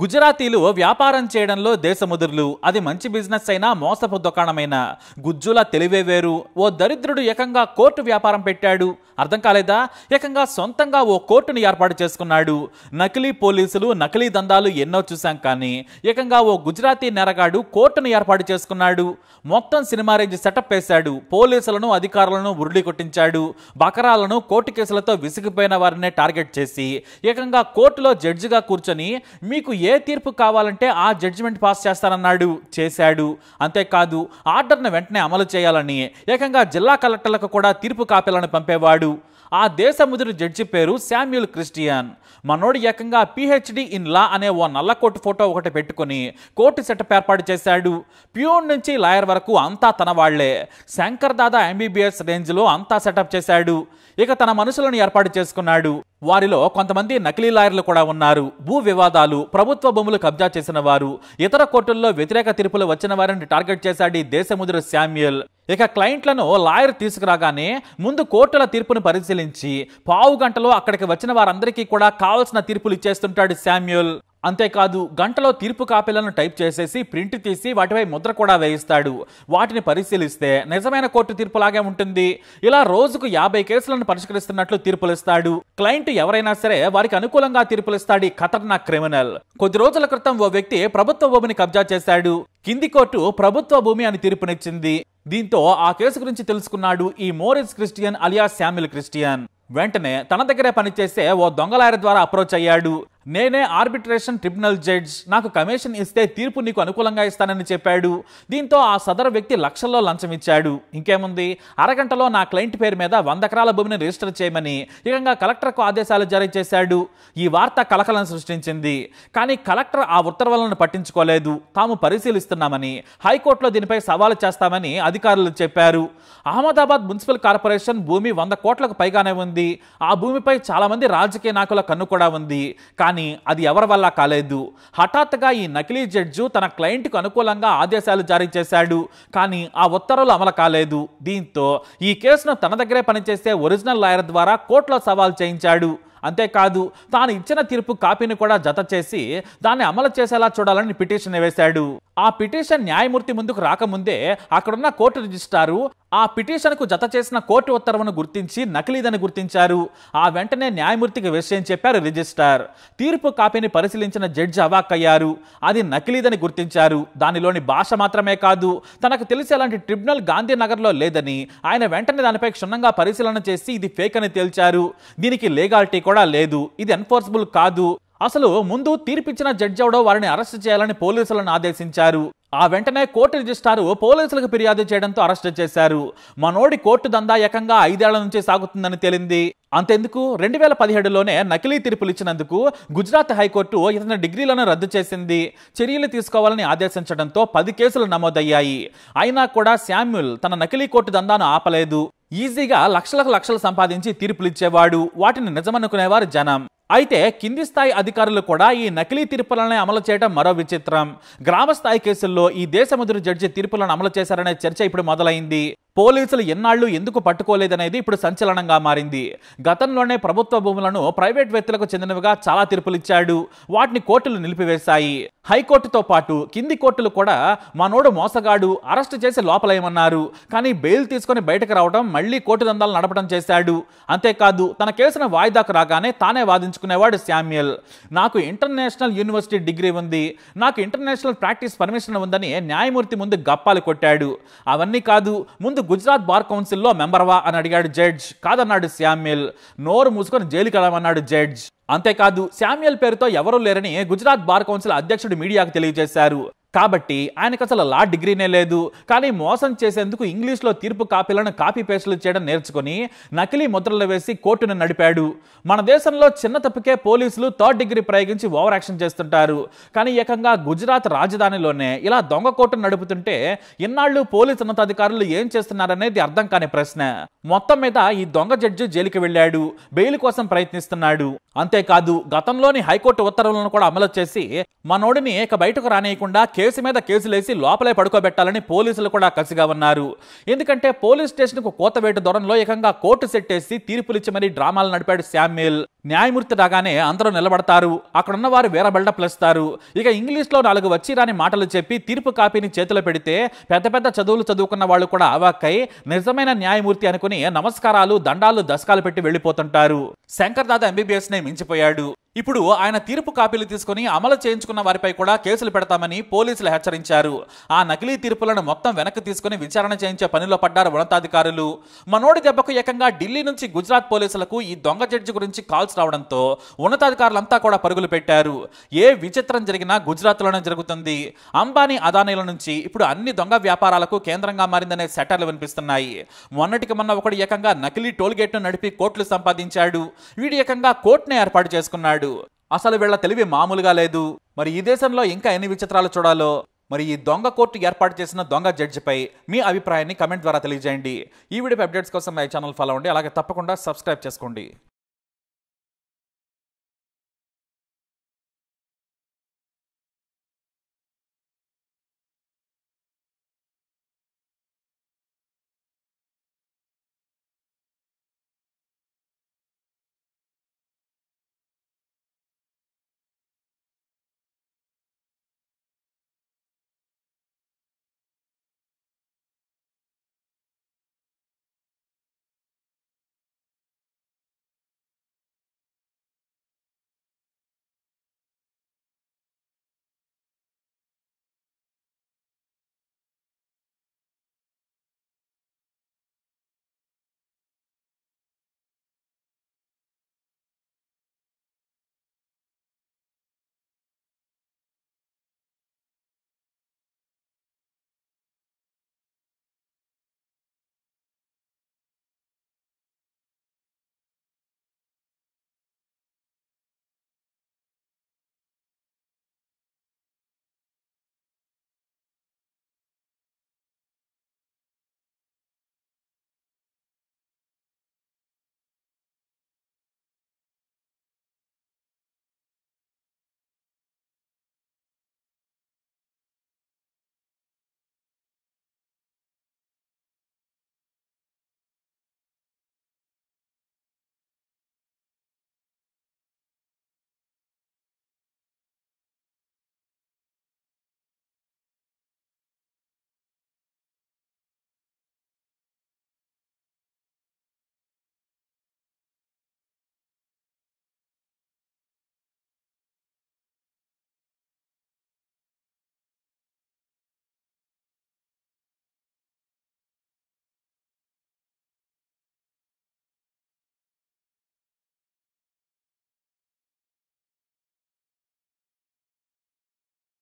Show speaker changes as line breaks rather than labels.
గుజరాతీలు వ్యాపారం చేయడంలో దేశముదురులు అది మంచి బిజినెస్ అయినా మోసపు దుకాణమైన గుజ్జుల తెలివే వేరు ఓ దరిద్రుడు ఏకంగా కోర్టు వ్యాపారం పెట్టాడు అర్థం కాలేదా ఏకంగా సొంతంగా ఓ కోర్టును ఏర్పాటు చేసుకున్నాడు నకిలీ పోలీసులు నకిలీ దందాలు ఎన్నో చూశాం కానీ ఏకంగా ఓ గుజరాతీ నెరగాడు కోర్టును ఏర్పాటు చేసుకున్నాడు మొత్తం సినిమా రేంజ్ సెటప్ వేశాడు పోలీసులను అధికారులను ఉరుడి కొట్టించాడు బకరాలను కోర్టు కేసులతో విసిగిపోయిన వారినే టార్గెట్ చేసి ఏకంగా కోర్టులో జడ్జిగా కూర్చొని మీకు ఏ తీర్పు కావాలంటే ఆ జడ్జిమెంట్ పాస్ చేస్తానన్నాడు చేశాడు అంతేకాదు ఆర్డర్ను వెంటనే అమలు చేయాలని ఏకంగా జిల్లా కలెక్టర్లకు కూడా తీర్పు కాపీలను పంపేవాడు ఆ దేశముదురు జడ్జి పేరు శామ్యుల్ క్రిస్టియన్ మనోడు ఏకంగా పిహెచ్డి ఇన్ లా అనే ఓ కోర్టు ఫోటో ఒకటి పెట్టుకుని కోర్టు సెటప్ ఏర్పాటు చేశాడు ప్యూన్ నుంచి లాయర్ వరకు అంతా తన వాళ్లే శంకర్ దాదా ఎంబీబీఎస్ రేంజ్లో అంతా సెటప్ చేశాడు ఇక తన మనుషులను ఏర్పాటు చేసుకున్నాడు వారిలో కొంతమంది నకిలీ లాయర్లు కూడా ఉన్నారు భూ వివాదాలు ప్రభుత్వ భూములు కబ్జా చేసిన వారు ఇతర కోర్టుల్లో వ్యతిరేక తీర్పులు వచ్చిన వారిని టార్గెట్ చేశాడు ఈ దేశముద్ర శామ్యుయల్ ఇక క్లయింట్లను లాయర్ తీసుకురాగానే ముందు కోర్టుల తీర్పును పరిశీలించి పావు గంటలో అక్కడికి వచ్చిన వారందరికీ కూడా కావాల్సిన తీర్పులు ఇచ్చేస్తుంటాడు శామ్యుల్ అంతేకాదు గంటలో తీర్పు కాపీలను టైప్ చేసేసి ప్రింట్ తీసి వాటిపై ముద్ర కూడా వేయిస్తాడు వాటిని పరిశీలిస్తే నిజమైన కోర్టు తీర్పులాగే ఉంటుంది ఇలా రోజుకు యాభై కేసులను పరిష్కరిస్తున్నట్లు తీర్పులిస్తాడు క్లయింట్ ఎవరైనా సరే వారికి అనుకూలంగా తీర్పులిస్తాడు ఖతర్నాక్ క్రిమినల్ కొద్ది రోజుల క్రితం ఓ వ్యక్తి ప్రభుత్వ భూమిని కబ్జా చేశాడు కింది కోర్టు ప్రభుత్వ భూమి అని తీర్పునిచ్చింది దీంతో ఆ కేసు గురించి తెలుసుకున్నాడు ఈ Morris Christian alias Samuel Christian వెంటనే తన దగ్గరే పనిచేసే ఓ దొంగలారి ద్వారా అప్రోచ్ అయ్యాడు నేనే ఆర్బిట్రేషన్ ట్రిబ్యునల్ జడ్జ్ నాకు కమిషన్ ఇస్తే తీర్పు నీకు అనుకూలంగా ఇస్తానని చెప్పాడు దీంతో ఆ సదరు వ్యక్తి లక్షల్లో లంచం ఇచ్చాడు ఇంకేముంది అరగంటలో నా క్లయింట్ పేరు మీద వంద ఎకరాల భూమిని రిజిస్టర్ చేయమని ఏకంగా కలెక్టర్కు ఆదేశాలు జారీ చేశాడు ఈ వార్త కలకలం సృష్టించింది కానీ కలెక్టర్ ఆ ఉత్తర్వులను పట్టించుకోలేదు తాము పరిశీలిస్తున్నామని హైకోర్టులో దీనిపై సవాలు చేస్తామని అధికారులు చెప్పారు అహ్మదాబాద్ మున్సిపల్ కార్పొరేషన్ భూమి వంద కోట్లకు పైగానే ఉంది ఆ భూమిపై చాలామంది రాజకీయ నాయకుల కన్ను కూడా ఉంది కానీ కానీ అది ఎవరి వల్ల కాలేదు హఠాత్తుగా ఈ నకిలీ జడ్జు తన క్లయింట్కు అనుకూలంగా ఆదేశాలు జారీ చేశాడు కానీ ఆ ఉత్తర్వులు అమలు కాలేదు దీంతో ఈ కేసును తన దగ్గరే పనిచేసే ఒరిజినల్ లాయర్ ద్వారా కోర్టులో సవాల్ చేయించాడు అంతేకాదు తాను ఇచ్చిన తీర్పు కాపీని కూడా జత చేసి దాన్ని అమలు చేసేలా చూడాలని పిటిషన్ వేశాడు ఆ పిటిషన్ న్యాయమూర్తి ముందుకు రాకముందే అక్కడున్న కోర్టు రిజిస్టారు ఆ పిటిషన్కు జత చేసిన కోర్టు ఉత్తర్వును గుర్తించి నకిలీదని గుర్తించారు ఆ వెంటనే న్యాయమూర్తికి విషయం చెప్పారు రిజిస్టార్ తీర్పు కాపీని పరిశీలించిన జడ్జి అవాక్కయ్యారు అది నకిలీదని గుర్తించారు దానిలోని భాష మాత్రమే కాదు తనకు తెలిసి అలాంటి ట్రిబ్యునల్ గాంధీనగర్లో లేదని ఆయన వెంటనే దానిపై క్షుణ్ణంగా పరిశీలన చేసి ఇది ఫేక్ అని తేల్చారు దీనికి లీగాలిటీ కూడా లేదు ఇది ఎన్ఫోర్సబుల్ కాదు అసలు ముందు తీర్పిచ్చిన జడ్జి ఎవడో వారిని అరెస్ట్ చేయాలని పోలీసులను ఆదేశించారు ఆ వెంటనే కోర్టు రిజిస్టారు పోలీసులకు ఫిర్యాదు చేయడంతో అరెస్ట్ చేశారు మనోడి కోర్టు దందా ఏకంగా ఐదేళ్ల నుంచి సాగుతుందని తేలింది అంతెందుకు రెండు వేల పదిహేడులోనే నకిలీ తీర్పులు ఇచ్చినందుకు గుజరాత్ హైకోర్టు ఇతని డిగ్రీలను రద్దు చేసింది చర్యలు తీసుకోవాలని ఆదేశించడంతో పది కేసులు నమోదయ్యాయి అయినా కూడా శామ్యుల్ తన నకిలీ కోర్టు దందాను ఆపలేదు ఈజీగా లక్షలకు లక్షలు సంపాదించి తీర్పులిచ్చేవాడు వాటిని నిజమనుకునేవారు జనం అయితే కింది స్థాయి అధికారులు కూడా ఈ నకిలీ తీర్పులనే అమలు చేయడం మరో విచిత్రం గ్రామస్థాయి కేసుల్లో ఈ దేశ జడ్జి తీర్పులను అమలు చేశారనే చర్చ ఇప్పుడు మొదలైంది పోలీసులు ఎన్నాళ్లు ఎందుకు పట్టుకోలేదనేది ఇప్పుడు సంచలనంగా మారింది గతంలోనే ప్రభుత్వ భూములను ప్రైవేట్ వ్యక్తులకు చెందినవిగా చాలా తీర్పులిచ్చాడు వాటిని కోర్టులు నిలిపివేశాయి హైకోర్టుతో పాటు కింది కోర్టులు కూడా మనోడు మోసగాడు అరెస్టు చేసి లోపలేయమన్నారు కానీ బెయిల్ తీసుకుని బయటకు రావడం మళ్లీ కోర్టు దందాలు నడపడం చేశాడు అంతేకాదు తన కేసును వాయిదాకు రాగానే తానే వాదించుకునేవాడు శామ్యుయల్ నాకు ఇంటర్నేషనల్ యూనివర్సిటీ డిగ్రీ ఉంది నాకు ఇంటర్నేషనల్ ప్రాక్టీస్ పర్మిషన్ ఉందని న్యాయమూర్తి ముందు గప్పాలు కొట్టాడు అవన్నీ కాదు ముందు గుజరాత్ బార్ కౌన్సిల్లో మెంబర్వా అని అడిగాడు జడ్జ్ కాదన్నాడు శామ్యుల్ నోరు మూసుకొని జైలుకి వెళ్ళామన్నాడు జడ్జ్ అంతేకాదు శామ్యుల్ పేరుతో ఎవరూ లేరని గుజరాత్ బార్ కౌన్సిల్ అధ్యక్షుడు మీడియాకు తెలియజేశారు కాబట్టి ఆయనకు అసలు లా డిగ్రీనే లేదు కానీ మోసం చేసేందుకు ఇంగ్లీష్లో తీర్పు కాపీలను కాపీ పేస్టులు చేయడం నేర్చుకుని నకిలీ ముద్రలు వేసి కోర్టును నడిపాడు మన దేశంలో చిన్న తప్పుకే పోలీసులు థర్డ్ డిగ్రీ ప్రయోగించి ఓవర్ యాక్షన్ చేస్తుంటారు కానీ ఏకంగా గుజరాత్ రాజధానిలోనే ఇలా దొంగ కోర్టును నడుపుతుంటే ఇన్నాళ్ళు పోలీసు ఉన్నతాధికారులు ఏం చేస్తున్నారనేది అర్థం కాని ప్రశ్న మొత్తం మీద ఈ దొంగ జడ్జి జైలుకి వెళ్ళాడు బెయిల్ కోసం ప్రయత్నిస్తున్నాడు అంతేకాదు గతంలోని హైకోర్టు ఉత్తర్వులను కూడా అమలు చేసి మనోడిని ఇక బయటకు రానియకుండా కేసు కేసు మీద కేసులేసి లోపలే పడుకోబెట్టాలని పోలీసులు కూడా కసిగా ఉన్నారు ఎందుకంటే పోలీస్ స్టేషన్కు కోతవేటు దూరంలో ఏకంగా కోర్టు సెట్టేసి తీర్పులిచ్చి మరీ డ్రామాలు నడిపాడు శామ్యుల్ న్యాయమూర్తి రాగానే అందరూ నిలబడతారు అక్కడున్న వారు వేరే బిల్డప్లు ఇస్తారు ఇక ఇంగ్లీష్లో నాలుగు వచ్చి రాని మాటలు చెప్పి తీర్పు కాపీని చేతిలో పెడితే పెద్ద పెద్ద చదువులు చదువుకున్న వాళ్ళు కూడా అవాక్కై నిజమైన న్యాయమూర్తి అనుకుని నమస్కారాలు దండాలు దశకాలు పెట్టి వెళ్ళిపోతుంటారు శంకర్ దాదా నే మించిపోయాడు ఇప్పుడు ఆయన తీర్పు కాపీలు తీసుకుని అమలు చేయించుకున్న వారిపై కూడా కేసులు పెడతామని పోలీసులు హెచ్చరించారు ఆ నకిలీ తీర్పులను మొత్తం వెనక్కి తీసుకుని విచారణ చేయించే పనిలో పడ్డారు ఉన్నతాధికారులు మనోడి దెబ్బకు ఏకంగా ఢిల్లీ నుంచి గుజరాత్ పోలీసులకు ఈ దొంగ జడ్జి గురించి కాల్స్ రావడంతో ఉన్నతాధికారులంతా కూడా పరుగులు పెట్టారు ఏ విచిత్రం జరిగినా గుజరాత్లోనే జరుగుతుంది అంబానీ అదానీల నుంచి ఇప్పుడు అన్ని దొంగ వ్యాపారాలకు కేంద్రంగా మారిందనే సెటర్లు వినిపిస్తున్నాయి మొన్నటికి మొన్న ఒకడు ఏకంగా నకిలీ టోల్గేట్ను నడిపి కోట్లు సంపాదించాడు వీడు ఏకంగా కోర్టునే ఏర్పాటు చేసుకున్నాడు అడిగాడు అసలు వీళ్ల తెలివి మామూలుగా లేదు మరి ఈ దేశంలో ఇంకా ఎన్ని విచిత్రాలు చూడాలో మరి ఈ దొంగ కోర్టు ఏర్పాటు చేసిన దొంగ జడ్జిపై మీ అభిప్రాయాన్ని కమెంట్ ద్వారా తెలియజేయండి ఈ వీడియో అప్డేట్స్ కోసం మై ఛానల్ ఫాలో అవ్వండి అలాగే తప్పకుండా సబ్స్క్రైబ్ చేసుకోండి